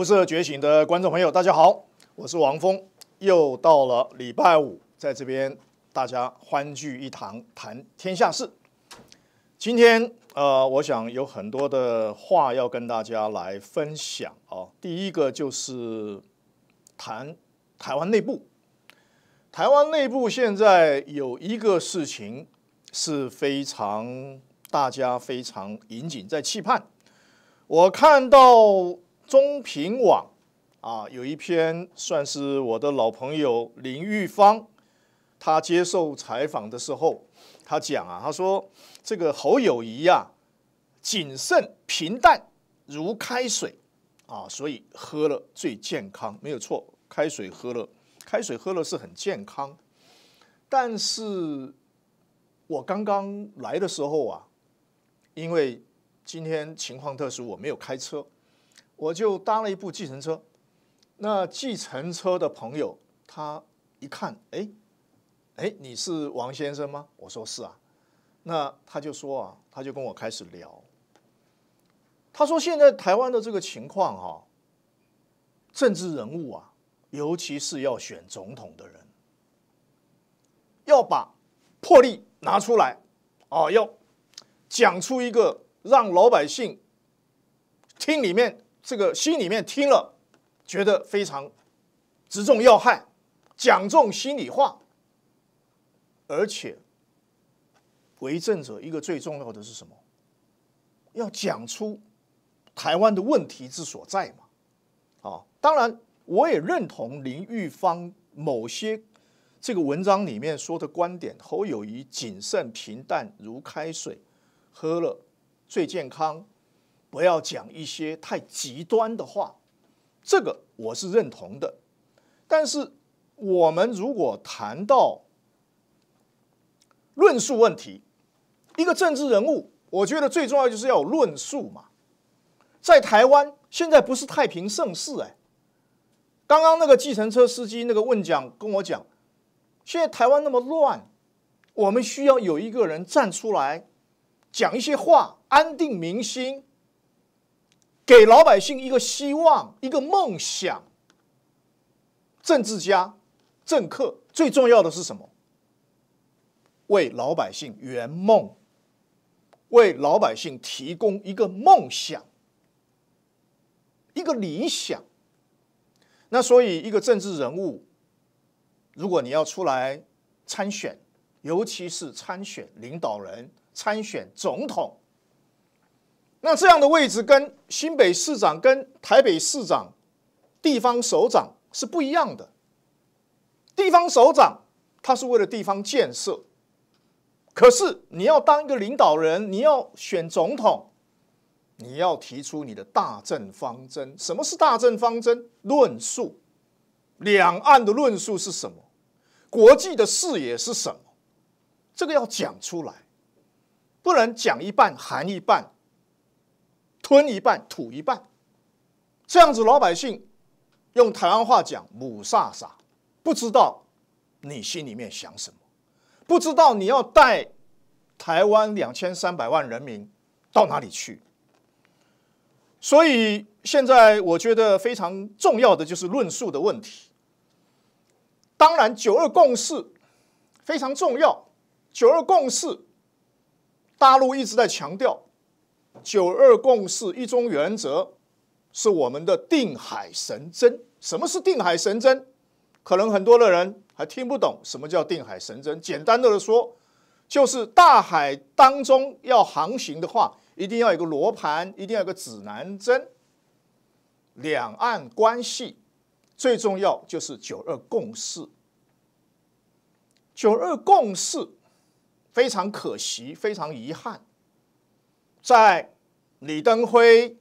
不是觉醒的观众朋友，大家好，我是王峰。又到了礼拜五，在这边大家欢聚一堂谈天下事。今天呃，我想有很多的话要跟大家来分享啊。第一个就是谈台湾内部。台湾内部现在有一个事情是非常大家非常引颈在期盼。我看到。中评网啊，有一篇算是我的老朋友林玉芳，他接受采访的时候，他讲啊，他说这个侯友谊呀，谨慎平淡如开水啊，所以喝了最健康，没有错，开水喝了，开水喝了是很健康，但是我刚刚来的时候啊，因为今天情况特殊，我没有开车。我就搭了一部计程车，那计程车的朋友他一看，哎，哎，你是王先生吗？我说是啊，那他就说啊，他就跟我开始聊。他说现在台湾的这个情况哈，政治人物啊，尤其是要选总统的人，要把魄力拿出来啊，要讲出一个让老百姓听里面。这个心里面听了，觉得非常直中要害，讲中心里话，而且为政者一个最重要的是什么？要讲出台湾的问题之所在嘛。啊，当然我也认同林玉芳某些这个文章里面说的观点。侯友谊谨慎平淡如开水，喝了最健康。不要讲一些太极端的话，这个我是认同的。但是我们如果谈到论述问题，一个政治人物，我觉得最重要就是要有论述嘛。在台湾现在不是太平盛世哎，刚刚那个计程车司机那个问讲跟我讲，现在台湾那么乱，我们需要有一个人站出来讲一些话，安定民心。给老百姓一个希望，一个梦想。政治家、政客最重要的是什么？为老百姓圆梦，为老百姓提供一个梦想，一个理想。那所以，一个政治人物，如果你要出来参选，尤其是参选领导人、参选总统。那这样的位置跟新北市长、跟台北市长、地方首长是不一样的。地方首长他是为了地方建设，可是你要当一个领导人，你要选总统，你要提出你的大政方针。什么是大政方针？论述两岸的论述是什么？国际的视野是什么？这个要讲出来，不能讲一半含一半。吞一半，吐一半，这样子老百姓用台湾话讲“母傻傻”，不知道你心里面想什么，不知道你要带台湾两千三百万人民到哪里去。所以现在我觉得非常重要的就是论述的问题。当然，《九二共识》非常重要，《九二共识》大陆一直在强调。九二共识一中原则是我们的定海神针。什么是定海神针？可能很多的人还听不懂什么叫定海神针。简单的说，就是大海当中要航行的话，一定要有个罗盘，一定要有个指南针。两岸关系最重要就是九二共识。九二共识非常可惜，非常遗憾。在李登辉，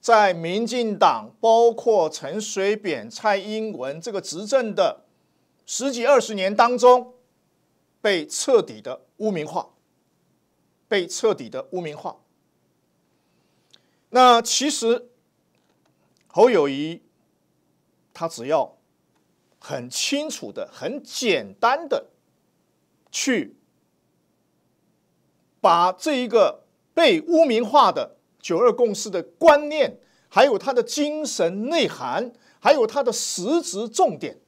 在民进党，包括陈水扁、蔡英文这个执政的十几二十年当中，被彻底的污名化，被彻底的污名化。那其实侯友谊他只要很清楚的、很简单的去把这一个。被污名化的“九二共识”的观念，还有它的精神内涵，还有它的实质重点，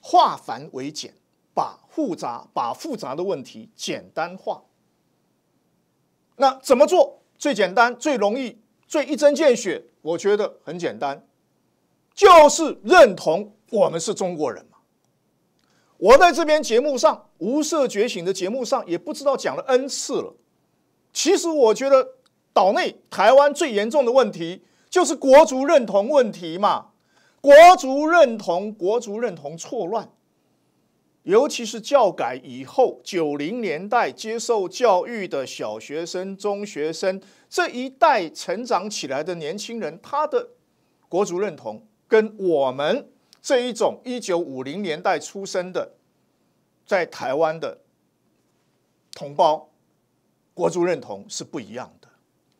化繁为简，把复杂把复杂的问题简单化。那怎么做最简单、最容易、最一针见血？我觉得很简单，就是认同我们是中国人嘛。我在这边节目上《无色觉醒》的节目上，也不知道讲了 n 次了。其实我觉得，岛内台湾最严重的问题就是国族认同问题嘛。国族认同，国族认同错乱，尤其是教改以后，九零年代接受教育的小学生、中学生这一代成长起来的年轻人，他的国族认同跟我们这一种一九五零年代出生的在台湾的同胞。国族认同是不一样的，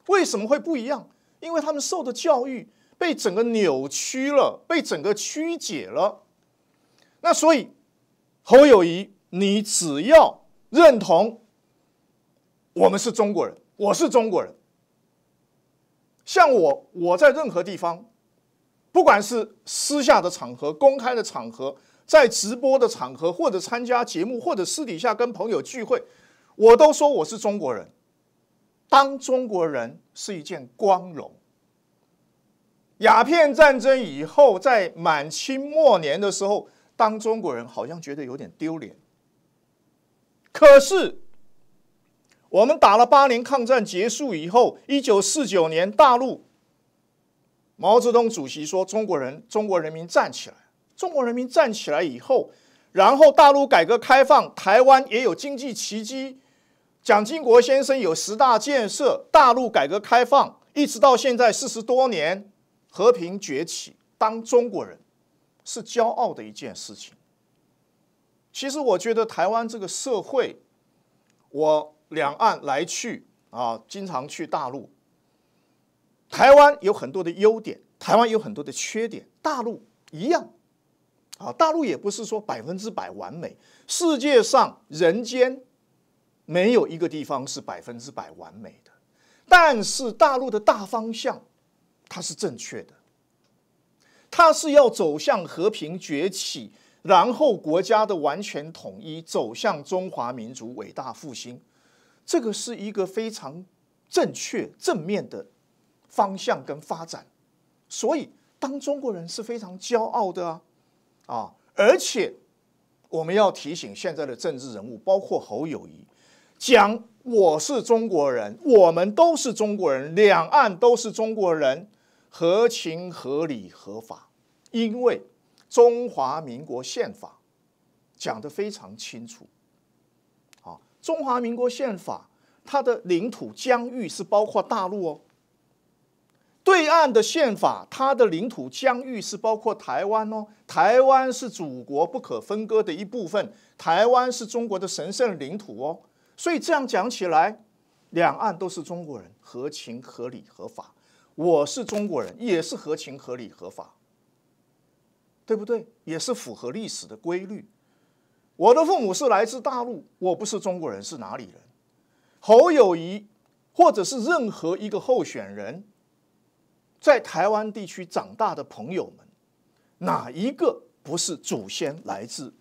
为什么会不一样？因为他们受的教育被整个扭曲了，被整个曲解了。那所以，侯友谊，你只要认同我们是中国人，我是中国人。像我，我在任何地方，不管是私下的场合、公开的场合、在直播的场合，或者参加节目，或者私底下跟朋友聚会。我都说我是中国人，当中国人是一件光荣。鸦片战争以后，在满清末年的时候，当中国人好像觉得有点丢脸。可是，我们打了八年抗战，结束以后，一九四九年，大陆毛泽东主席说：“中国人，中国人民站起来。”中国人民站起来以后，然后大陆改革开放，台湾也有经济奇迹。蒋经国先生有十大建设，大陆改革开放一直到现在四十多年和平崛起，当中国人是骄傲的一件事情。其实我觉得台湾这个社会，我两岸来去啊，经常去大陆。台湾有很多的优点，台湾有很多的缺点，大陆一样。啊，大陆也不是说百分之百完美，世界上人间。没有一个地方是百分之百完美的，但是大陆的大方向，它是正确的，它是要走向和平崛起，然后国家的完全统一，走向中华民族伟大复兴，这个是一个非常正确正面的方向跟发展。所以，当中国人是非常骄傲的啊啊！而且，我们要提醒现在的政治人物，包括侯友谊。讲我是中国人，我们都是中国人，两岸都是中国人，合情合理合法。因为中华民国宪法讲的非常清楚，啊，中华民国宪法它的领土疆域是包括大陆哦，对岸的宪法它的领土疆域是包括台湾哦，台湾是祖国不可分割的一部分，台湾是中国的神圣领土哦。所以这样讲起来，两岸都是中国人，合情合理合法。我是中国人，也是合情合理合法，对不对？也是符合历史的规律。我的父母是来自大陆，我不是中国人，是哪里人？侯友谊，或者是任何一个候选人，在台湾地区长大的朋友们，哪一个不是祖先来自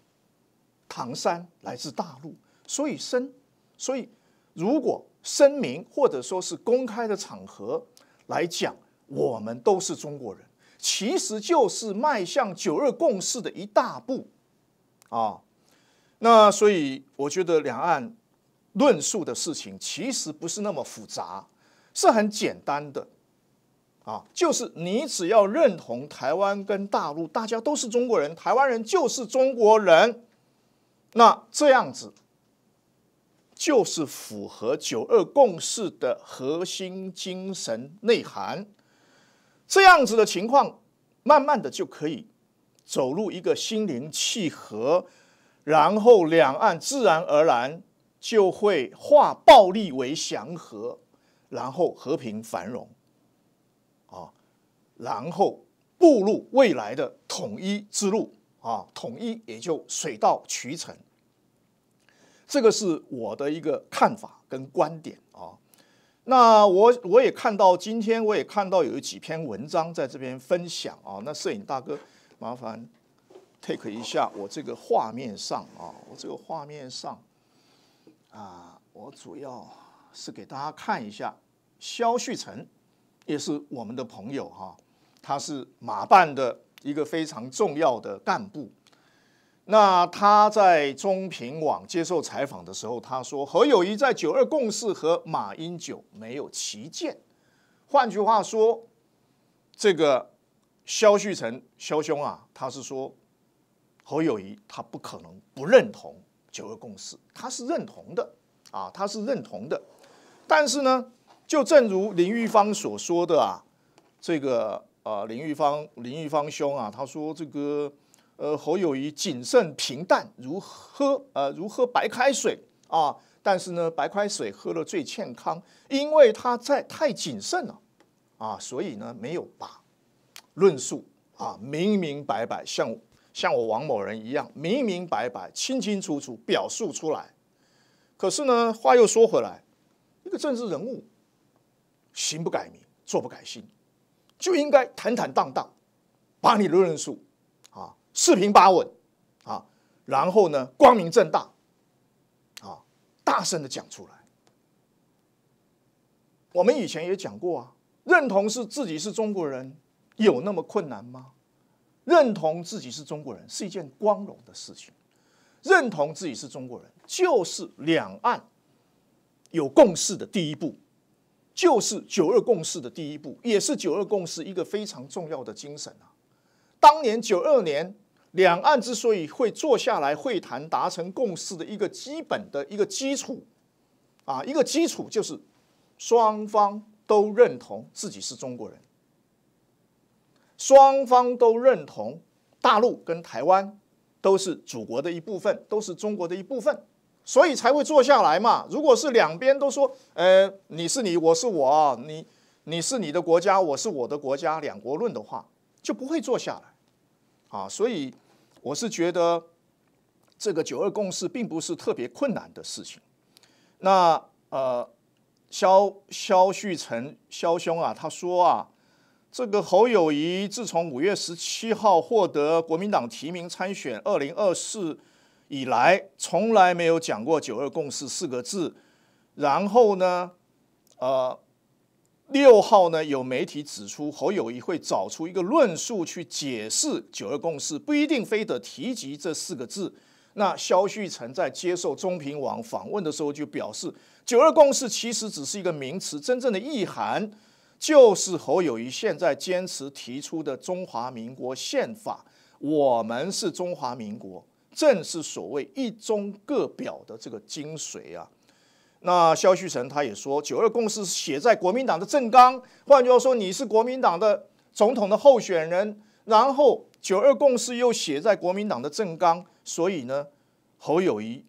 唐山，来自大陆？所以生。所以，如果声明或者说是公开的场合来讲，我们都是中国人，其实就是迈向九二共识的一大步，啊，那所以我觉得两岸论述的事情其实不是那么复杂，是很简单的，啊，就是你只要认同台湾跟大陆大家都是中国人，台湾人就是中国人，那这样子。就是符合“九二共识”的核心精神内涵，这样子的情况，慢慢的就可以走入一个心灵契合，然后两岸自然而然就会化暴力为祥和，然后和平繁荣，啊，然后步入未来的统一之路，啊，统一也就水到渠成。这个是我的一个看法跟观点啊。那我我也看到今天我也看到有几篇文章在这边分享啊。那摄影大哥麻烦 take 一下我这个画面上啊，我这个画面上啊，我主要是给大家看一下肖旭成，也是我们的朋友哈，他是马办的一个非常重要的干部。那他在中评网接受采访的时候，他说何友谊在九二共识和马英九没有旗舰。换句话说，这个肖旭成肖兄啊，他是说何友谊他不可能不认同九二共识，他是认同的啊，他是认同的。但是呢，就正如林玉芳所说的啊，这个呃林玉芳林玉芳兄啊，他说这个。呃，侯友谊谨慎平淡如喝，呃如喝白开水啊。但是呢，白开水喝了最健康，因为他在太谨慎了啊，所以呢没有把论述啊明明白白，像像我王某人一样明明白白、清清楚楚表述出来。可是呢，话又说回来，一个政治人物，行不改名，坐不改姓，就应该坦坦荡荡把你论述。四平八稳，啊，然后呢，光明正大，啊，大声的讲出来。我们以前也讲过啊，认同是自己是中国人，有那么困难吗？认同自己是中国人是一件光荣的事情。认同自己是中国人，就是两岸有共识的第一步，就是九二共识的第一步，也是九二共识一个非常重要的精神啊。当年九二年，两岸之所以会坐下来会谈达成共识的一个基本的一个基础，啊，一个基础就是双方都认同自己是中国人，双方都认同大陆跟台湾都是祖国的一部分，都是中国的一部分，所以才会坐下来嘛。如果是两边都说，呃，你是你，我是我，你你是你的国家，我是我的国家，两国论的话，就不会坐下来。啊，所以我是觉得这个九二共识并不是特别困难的事情。那呃，肖肖旭成肖兄啊，他说啊，这个侯友谊自从五月十七号获得国民党提名参选二零二四以来，从来没有讲过“九二共识”四个字。然后呢，呃。六号呢，有媒体指出，侯友谊会找出一个论述去解释九二共识，不一定非得提及这四个字。那肖旭澄在接受中评网访问的时候就表示，九二共识其实只是一个名词，真正的意涵就是侯友谊现在坚持提出的中华民国宪法。我们是中华民国，正是所谓一中各表的这个精髓啊。那肖旭成他也说，九二共识写在国民党的政纲，换句话说，你是国民党的总统的候选人，然后九二共识又写在国民党的政纲，所以呢，侯友谊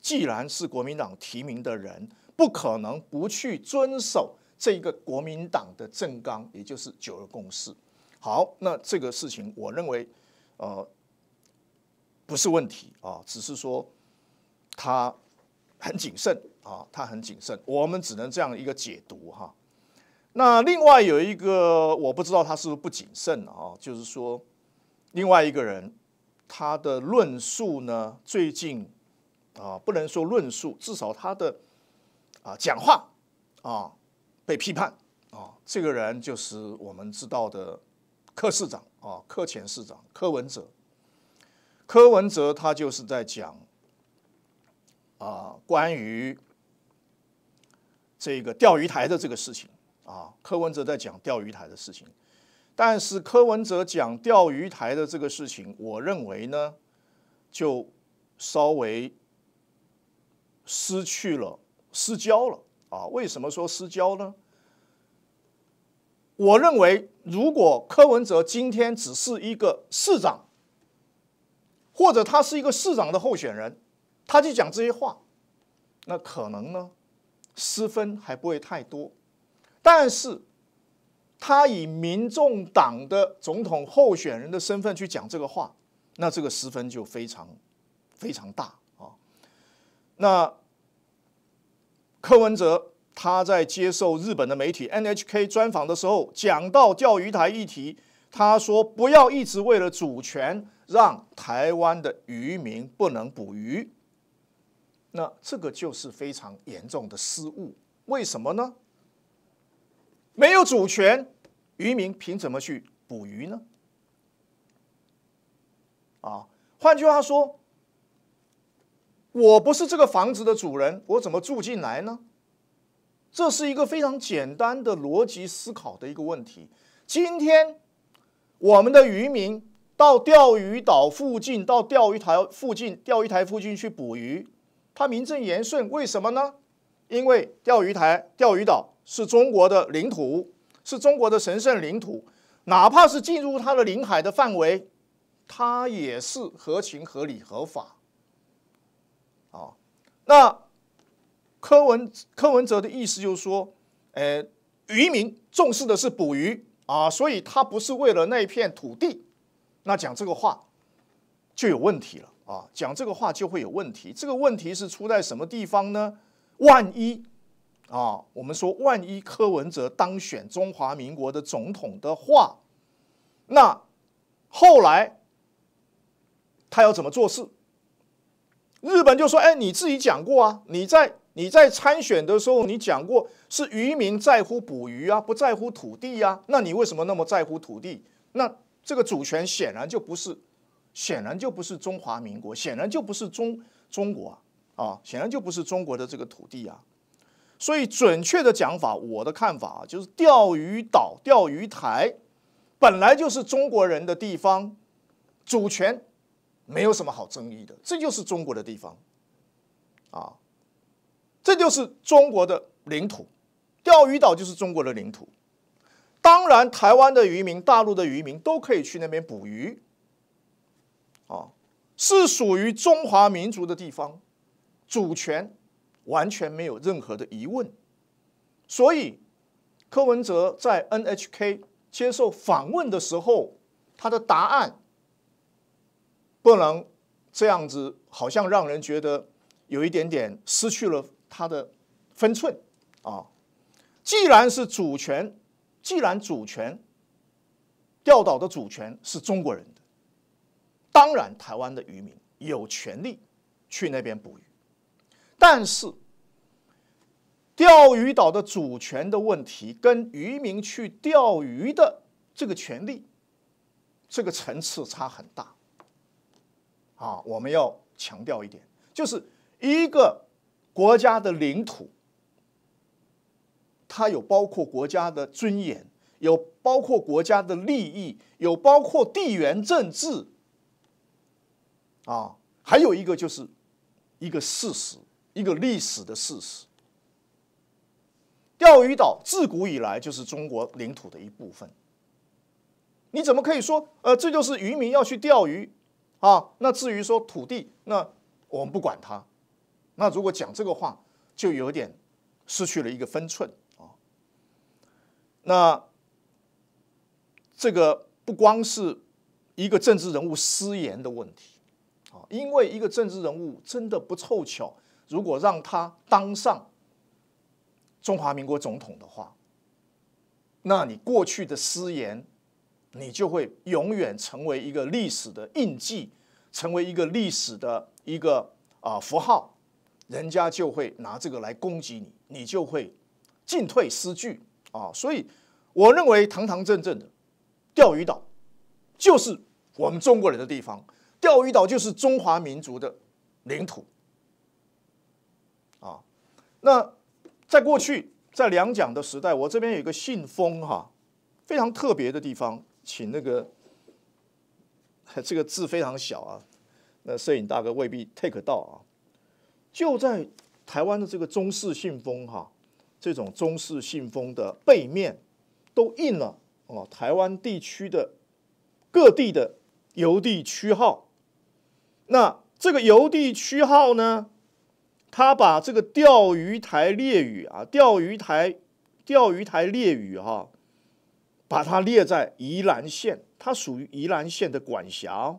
既然是国民党提名的人，不可能不去遵守这一个国民党的政纲，也就是九二共识。好，那这个事情，我认为，呃，不是问题啊，只是说他很谨慎。啊，他很谨慎，我们只能这样一个解读哈。那另外有一个，我不知道他是不是不谨慎啊，就是说，另外一个人他的论述呢，最近啊，不能说论述，至少他的啊讲话啊被批判啊，这个人就是我们知道的柯市长啊，柯前市长柯文哲。柯文哲他就是在讲啊关于。这个钓鱼台的这个事情啊，柯文哲在讲钓鱼台的事情，但是柯文哲讲钓鱼台的这个事情，我认为呢，就稍微失去了失焦了啊。为什么说失焦呢？我认为，如果柯文哲今天只是一个市长，或者他是一个市长的候选人，他去讲这些话，那可能呢？失分还不会太多，但是他以民众党的总统候选人的身份去讲这个话，那这个失分就非常非常大啊。那柯文哲他在接受日本的媒体 NHK 专访的时候，讲到钓鱼台议题，他说不要一直为了主权让台湾的渔民不能捕鱼。那这个就是非常严重的失误。为什么呢？没有主权，渔民凭什么去捕鱼呢？啊，换句话说，我不是这个房子的主人，我怎么住进来呢？这是一个非常简单的逻辑思考的一个问题。今天，我们的渔民到钓鱼岛附近、到钓鱼台附近、钓鱼台附近去捕鱼。他名正言顺，为什么呢？因为钓鱼台、钓鱼岛是中国的领土，是中国的神圣领土，哪怕是进入它的领海的范围，它也是合情合理合法。啊，那柯文柯文哲的意思就是说，呃，渔民重视的是捕鱼啊，所以他不是为了那片土地，那讲这个话就有问题了。啊，讲这个话就会有问题。这个问题是出在什么地方呢？万一啊，我们说万一柯文哲当选中华民国的总统的话，那后来他要怎么做事？日本就说：“哎，你自己讲过啊，你在你在参选的时候，你讲过是渔民在乎捕鱼啊，不在乎土地啊。那你为什么那么在乎土地？那这个主权显然就不是。”显然就不是中华民国，显然就不是中中国啊，啊，显然就不是中国的这个土地啊。所以准确的讲法，我的看法就是钓鱼岛、钓鱼台本来就是中国人的地方，主权没有什么好争议的，这就是中国的地方啊，这就是中国的领土，钓鱼岛就是中国的领土。当然，台湾的渔民、大陆的渔民都可以去那边捕鱼。是属于中华民族的地方，主权完全没有任何的疑问。所以，柯文哲在 NHK 接受访问的时候，他的答案不能这样子，好像让人觉得有一点点失去了他的分寸啊。既然是主权，既然主权，钓鱼岛的主权是中国人的。当然，台湾的渔民有权利去那边捕鱼，但是钓鱼岛的主权的问题跟渔民去钓鱼的这个权利，这个层次差很大。啊，我们要强调一点，就是一个国家的领土，它有包括国家的尊严，有包括国家的利益，有包括地缘政治。啊，还有一个就是，一个事实，一个历史的事实。钓鱼岛自古以来就是中国领土的一部分。你怎么可以说，呃，这就是渔民要去钓鱼啊？那至于说土地，那我们不管他。那如果讲这个话，就有点失去了一个分寸啊。那这个不光是一个政治人物失言的问题。啊，因为一个政治人物真的不凑巧，如果让他当上中华民国总统的话，那你过去的失言，你就会永远成为一个历史的印记，成为一个历史的一个啊符号，人家就会拿这个来攻击你，你就会进退失据啊。所以，我认为堂堂正正的钓鱼岛就是我们中国人的地方。钓鱼岛就是中华民族的领土啊！那在过去在两蒋的时代，我这边有一个信封哈，非常特别的地方，请那个 这个字非常小啊，那摄影大哥未必 take 到啊。就在台湾的这个中式信封哈，这种中式信封的背面都印了哦，台湾地区的各地的邮地区号。那这个邮地区号呢？他把这个钓鱼台列屿啊，钓鱼台，钓鱼台列屿哈，把它列在宜兰县，它属于宜兰县的管辖。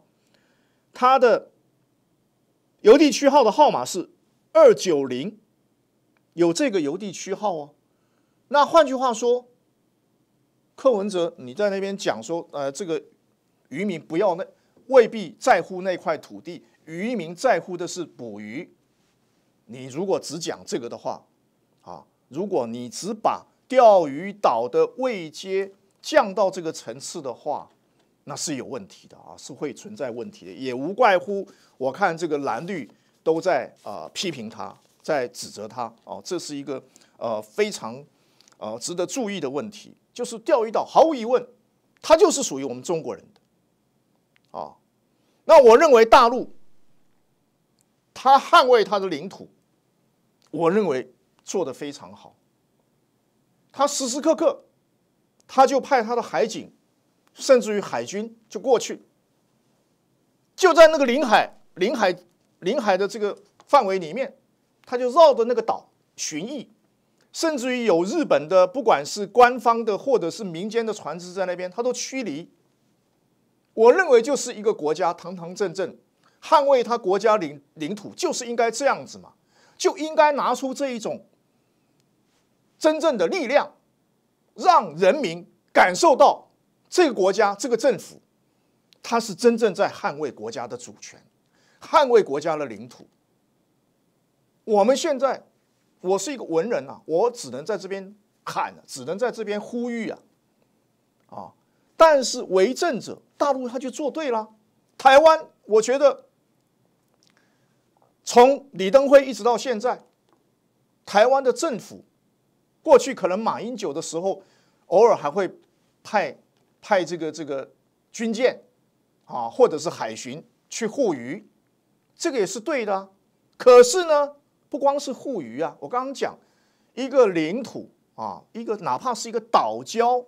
它的邮地区号的号码是二九零，有这个邮地区号哦。那换句话说，柯文哲你在那边讲说，呃，这个渔民不要那。未必在乎那块土地，渔民在乎的是捕鱼。你如果只讲这个的话，啊，如果你只把钓鱼岛的位阶降到这个层次的话，那是有问题的啊，是会存在问题的。也无怪乎我看这个蓝绿都在啊批评他，在指责他啊，这是一个呃非常呃值得注意的问题。就是钓鱼岛，毫无疑问，它就是属于我们中国人的，啊。那我认为大陆，他捍卫他的领土，我认为做得非常好。他时时刻刻，他就派他的海警，甚至于海军就过去，就在那个领海、领海、领海的这个范围里面，他就绕着那个岛巡弋，甚至于有日本的，不管是官方的或者是民间的船只在那边，他都驱离。我认为就是一个国家堂堂正正捍卫他国家领领土，就是应该这样子嘛，就应该拿出这一种真正的力量，让人民感受到这个国家这个政府，他是真正在捍卫国家的主权，捍卫国家的领土。我们现在，我是一个文人啊，我只能在这边喊，只能在这边呼吁啊，啊。但是为政者，大陆他就做对了，台湾我觉得从李登辉一直到现在，台湾的政府过去可能马英九的时候偶尔还会派派这个这个军舰啊或者是海巡去护渔，这个也是对的。可是呢，不光是护渔啊，我刚讲一个领土啊，一个哪怕是一个岛礁。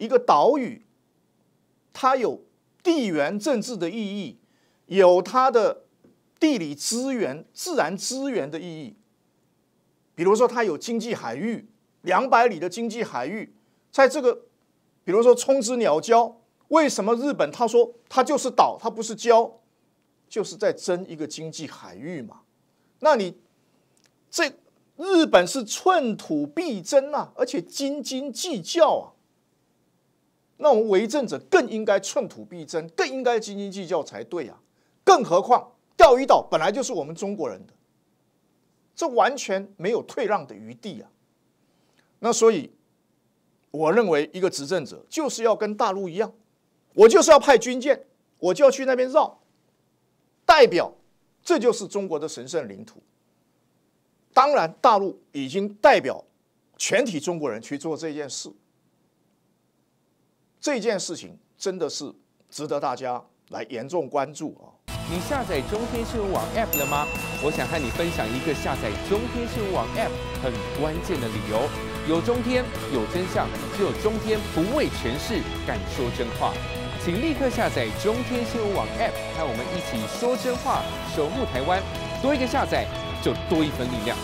一个岛屿，它有地缘政治的意义，有它的地理资源、自然资源的意义。比如说，它有经济海域两百里的经济海域，在这个，比如说冲之鸟礁，为什么日本他说它就是岛，它不是礁，就是在争一个经济海域嘛？那你这日本是寸土必争啊，而且斤斤计较啊。那我们为政者更应该寸土必争，更应该斤斤计较才对啊！更何况钓鱼岛本来就是我们中国人的，这完全没有退让的余地啊！那所以，我认为一个执政者就是要跟大陆一样，我就是要派军舰，我就要去那边绕，代表这就是中国的神圣领土。当然，大陆已经代表全体中国人去做这件事。这件事情真的是值得大家来严重关注啊！你下载中天新闻网 APP 了吗？我想和你分享一个下载中天新闻网 APP 很关键的理由：有中天，有真相；只有中天，不畏权势，敢说真话。请立刻下载中天新闻网 APP，和我们一起说真话，守护台湾。多一个下载，就多一份力量。